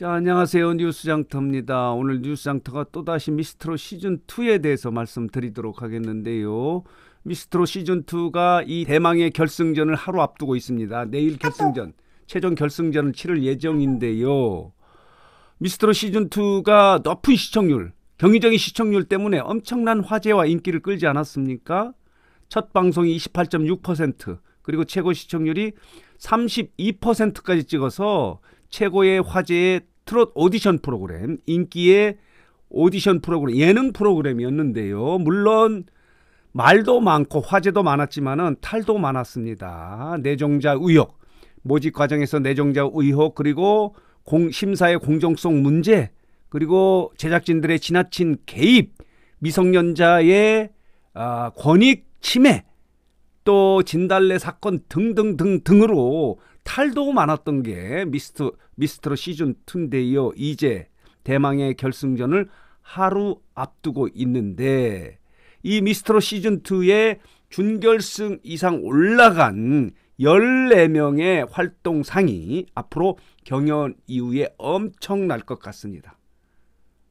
자, 안녕하세요. 뉴스장터입니다. 오늘 뉴스장터가 또다시 미스트로 시즌2에 대해서 말씀드리도록 하겠는데요. 미스트로 시즌2가 이 대망의 결승전을 하루 앞두고 있습니다. 내일 결승전, 최종 결승전을 치를 예정인데요. 미스트로 시즌2가 높은 시청률, 경이적인 시청률 때문에 엄청난 화제와 인기를 끌지 않았습니까? 첫 방송이 28.6%, 그리고 최고 시청률이 32%까지 찍어서 최고의 화제에 트롯 오디션 프로그램, 인기의 오디션 프로그램, 예능 프로그램이었는데요. 물론 말도 많고 화제도 많았지만은 탈도 많았습니다. 내정자 의혹, 모집 과정에서 내정자 의혹, 그리고 공, 심사의 공정성 문제, 그리고 제작진들의 지나친 개입, 미성년자의 아, 권익 침해, 또 진달래 사건 등등등 등으로 탈도 많았던 게 미스트 미스트로 시즌 2인데요. 이제 대망의 결승전을 하루 앞두고 있는데 이 미스트로 시즌 2의 준결승 이상 올라간 14명의 활동상이 앞으로 경연 이후에 엄청날 것 같습니다.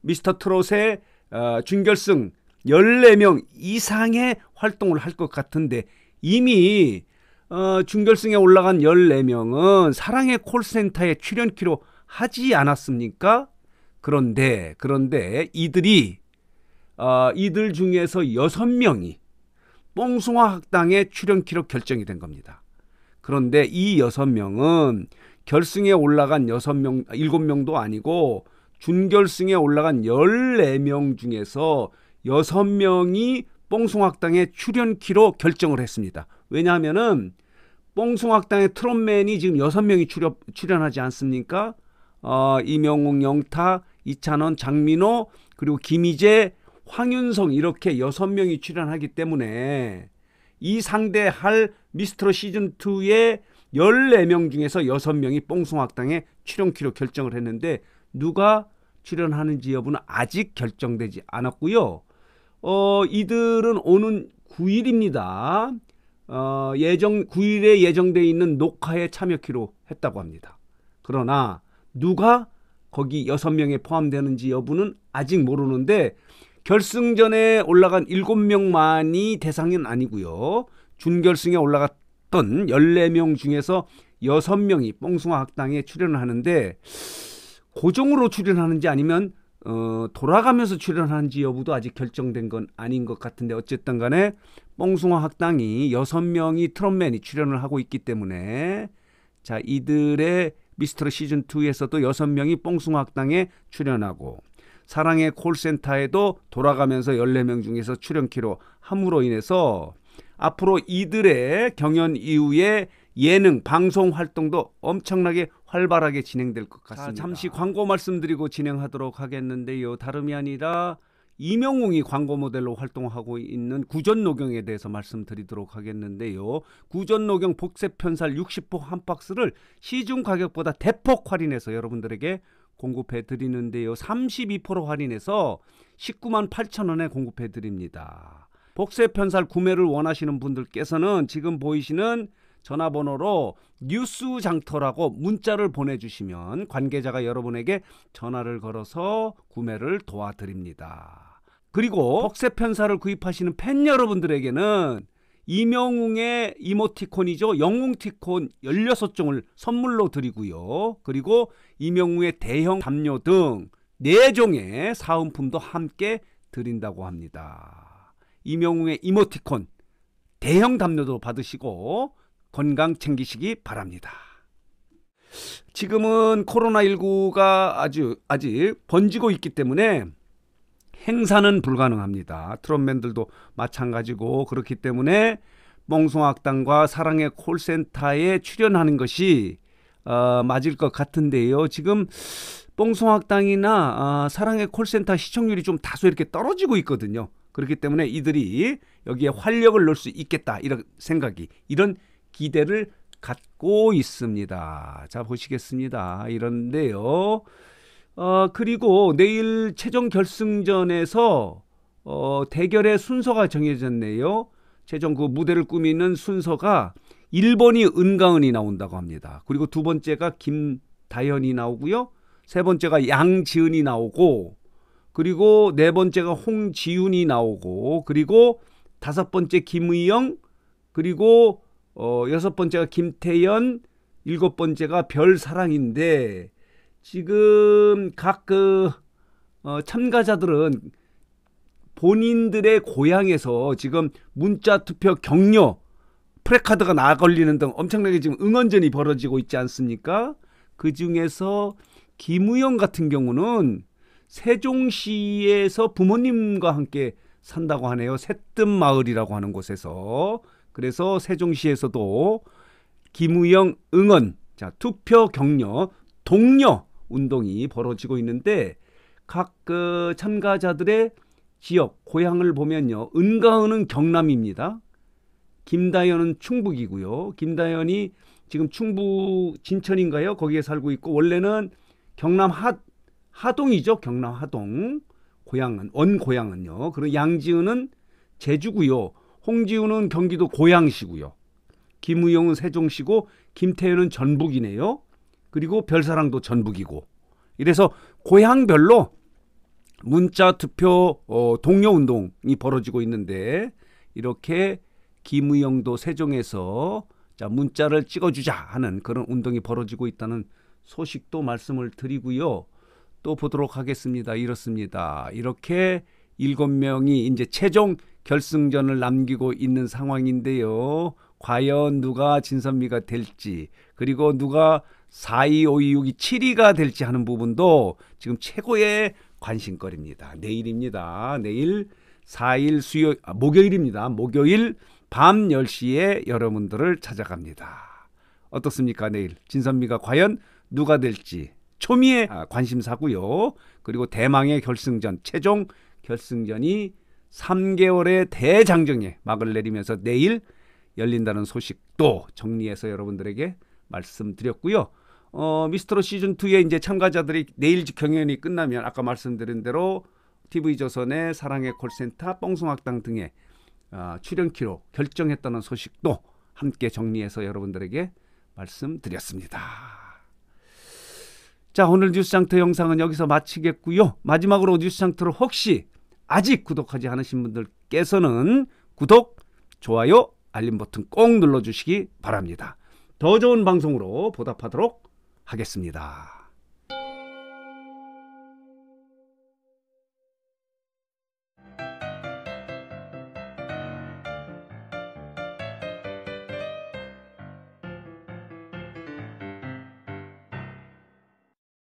미스터 트롯의 어, 준결승 14명 이상의 활동을 할 것 같은데 이미 어, 중결승에 올라간 14명은 사랑의 콜센터에 출연키로 하지 않았습니까? 그런데 그런데 이들이 어, 이들 중에서 6명이 뽕숭아 학당에 출연키로 결정이 된 겁니다. 그런데 이 6명은 결승에 올라간 6명 7명도 아니고 준결승에 올라간 14명 중에서 6명이 뽕숭아 학당에 출연키로 결정을 했습니다. 왜냐하면은 뽕숭악당의 트롯맨이 지금 여섯 명이 출연, 출연하지 않습니까? 어, 이명웅, 영타, 이찬원, 장민호, 그리고 김희재, 황윤성 이렇게 여섯 명이 출연하기 때문에 이 상대할 미스트 시즌2의 14명 중에서 6명이 뽕숭학당에 출연키로 결정을 했는데 누가 출연하는지 여부는 아직 결정되지 않았고요. 어, 이들은 오는 9일입니다. 어, 예정 9일에 예정돼 있는 녹화에 참여키로 했다고 합니다. 그러나 누가 거기 6명에 포함되는지 여부는 아직 모르는데 결승전에 올라간 7명만이 대상은 아니고요. 준결승에 올라갔던 14명 중에서 6명이 뽕숭아 학당에 출연을 하는데 고정으로 출연하는지 아니면 어, 돌아가면서 출연하는지 여부도 아직 결정된 건 아닌 것 같은데 어쨌든 간에 뽕숭아 학당이 여섯 명이 트롯맨이 출연을 하고 있기 때문에 자 이들의 미스터리 시즌 2에서도 여섯 명이 뽕숭아 학당에 출연하고 사랑의 콜센터에도 돌아가면서 1 4명 중에서 출연키로 함으로 인해서 앞으로 이들의 경연 이후에 예능, 방송 활동도 엄청나게 활발하게 진행될 것 같습니다. 아, 잠시 광고 말씀드리고 진행하도록 하겠는데요. 다름이 아니라 이명웅이 광고 모델로 활동하고 있는 구전노경에 대해서 말씀드리도록 하겠는데요. 구전노경 복세 편살 60호 한 박스를 시중 가격보다 대폭 할인해서 여러분들에게 공급해 드리는데요. 32% 할인해서 19만 8천 원에 공급해 드립니다. 복세 편살 구매를 원하시는 분들께서는 지금 보이시는 전화번호로 뉴스 장터라고 문자를 보내주시면 관계자가 여러분에게 전화를 걸어서 구매를 도와드립니다. 그리고 복세 편사를 구입하시는 팬 여러분들에게는 이명웅의 이모티콘이죠. 영웅티콘 16종을 선물로 드리고요. 그리고 이명웅의 대형 담요 등 4종의 사은품도 함께 드린다고 합니다. 이명웅의 이모티콘 대형 담요도 받으시고 건강 챙기시기 바랍니다. 지금은 코로나19가 아주 아직 번지고 있기 때문에 행사는 불가능합니다. 트롯맨들도 마찬가지고 그렇기 때문에 몽송학당과 사랑의 콜센터에 출연하는 것이 어, 맞을 것 같은데요. 지금 뽕송학당이나 어, 사랑의 콜센터 시청률이 좀 다소 이렇게 떨어지고 있거든요. 그렇기 때문에 이들이 여기에 활력을 넣을 수 있겠다 이런 생각이 이런 기대를 갖고 있습니다. 자, 보시겠습니다. 이런데요. 어, 그리고 내일 최종 결승전에서 어, 대결의 순서가 정해졌네요. 최종 그 무대를 꾸미는 순서가 1번이 은가은이 나온다고 합니다. 그리고 두 번째가 김다현이 나오고요. 세 번째가 양지은이 나오고 그리고 네 번째가 홍지윤이 나오고 그리고 다섯 번째 김의영 그리고 어, 여섯 번째가 김태연, 일곱 번째가 별사랑인데 지금 각그 어, 참가자들은 본인들의 고향에서 지금 문자 투표 격려 프레카드가 나걸리는 등 엄청나게 지금 응원전이 벌어지고 있지 않습니까? 그 중에서 김우영 같은 경우는 세종시에서 부모님과 함께 산다고 하네요. 새뜸 마을이라고 하는 곳에서 그래서 세종시에서도 김우영 응원, 자, 투표 격려, 동료 운동이 벌어지고 있는데 각 그 참가자들의 지역, 고향을 보면요. 은가은은 경남입니다. 김다현은 충북이고요. 김다현이 지금 충북 진천인가요? 거기에 살고 있고 원래는 경남 하, 하동이죠. 경남 하동. 고향은 원고향은요. 그리고 양지은은 제주고요. 홍지우는 경기도 고양시고요. 김우영은 세종시고 김태현은 전북이네요. 그리고 별사랑도 전북이고. 이래서 고향별로 문자 투표 어, 동료 운동이 벌어지고 있는데 이렇게 김우영도 세종에서 자 문자를 찍어주자 하는 그런 운동이 벌어지고 있다는 소식도 말씀을 드리고요. 또 보도록 하겠습니다. 이렇습니다. 이렇게 7 명이 이제 최종 결승전을 남기고 있는 상황인데요. 과연 누가 진선미가 될지 그리고 누가 4 2, 5 2, 6 2, 7위가 될지 하는 부분도 지금 최고의 관심거리입니다. 내일입니다. 내일 4일 수요 아, 목요일입니다. 목요일 밤 10시에 여러분들을 찾아갑니다. 어떻습니까? 내일 진선미가 과연 누가 될지 초미의 아, 관심사고요. 그리고 대망의 결승전 최종 결승전이 3개월의 대장정에 막을 내리면서 내일 열린다는 소식도 정리해서 여러분들에게 말씀드렸고요. 어, 미스터로 시즌 2에 이제 참가자들이 내일 경연이 끝나면 아까 말씀드린 대로 TV 조선의 사랑의 콜센터, 뻥송악당 등의 어, 출연키로 결정했다는 소식도 함께 정리해서 여러분들에게 말씀드렸습니다. 자, 오늘 뉴스 장터 영상은 여기서 마치겠고요. 마지막으로 뉴스 장터로 혹시 아직 구독하지 않으신 분들께서는 구독, 좋아요, 알림 버튼 꼭 눌러주시기 바랍니다. 더 좋은 방송으로 보답하도록 하겠습니다.